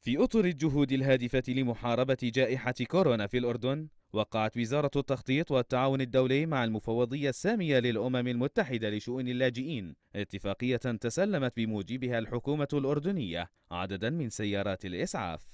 في إطر الجهود الهادفة لمحاربة جائحة كورونا في الأردن، وقعت وزارة التخطيط والتعاون الدولي مع المفوضية السامية للأمم المتحدة لشؤون اللاجئين اتفاقية تسلمت بموجبها الحكومة الأردنية عددا من سيارات الإسعاف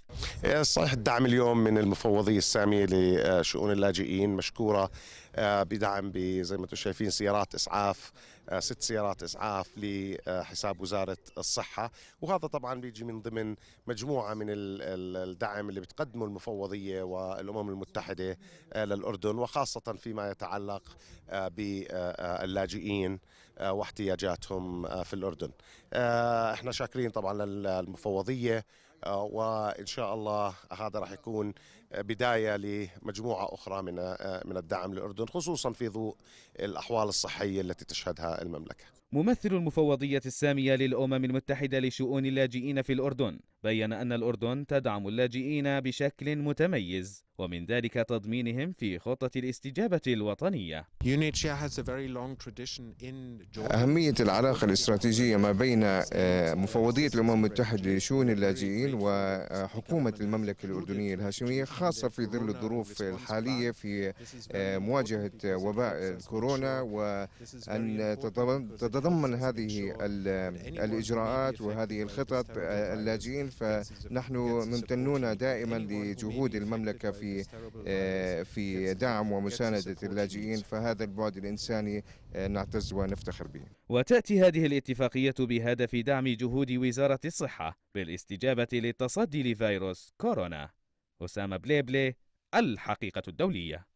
آه، صحيح الدعم اليوم من المفوضية السامية لشؤون اللاجئين مشكورة آه، بدعم زي ما انتم شايفين سيارات اسعاف آه، ست سيارات اسعاف لحساب وزاره الصحه وهذا طبعا بيجي من ضمن مجموعه من الدعم اللي بتقدمه المفوضيه والامم المتحده للاردن وخاصه فيما يتعلق باللاجئين واحتياجاتهم في الاردن احنا شاكرين طبعا للمفوضيه آه، وان شاء الله هذا راح يكون بدايه لمجموعه اخرى من من الدعم للاردن خصوصا في ضوء الاحوال الصحيه التي تشهدها المملكه. ممثل المفوضيه الساميه للامم المتحده لشؤون اللاجئين في الاردن بين ان الاردن تدعم اللاجئين بشكل متميز ومن ذلك تضمينهم في خطة الاستجابة الوطنية أهمية العلاقة الاستراتيجية ما بين آه، مفوضية الأمم المتحدة لشؤون اللاجئين وحكومة المملكة الأردنية الهاشمية خاصة في ظل الظروف الحالية في آه، مواجهة وباء الكورونا وأن تتضمن هذه الإجراءات وهذه الخطط آه، اللاجئين فنحن ممتنون دائما لجهود المملكة في آه، في دعم ومساندة اللاجئين فهذا البعد الإنساني نعتز ونفتخر به وتأتي هذه الاتفاقية بهدف دعم جهود وزارة الصحة بالاستجابة للتصدي لفيروس كورونا أسامة بليبلي الحقيقة الدولية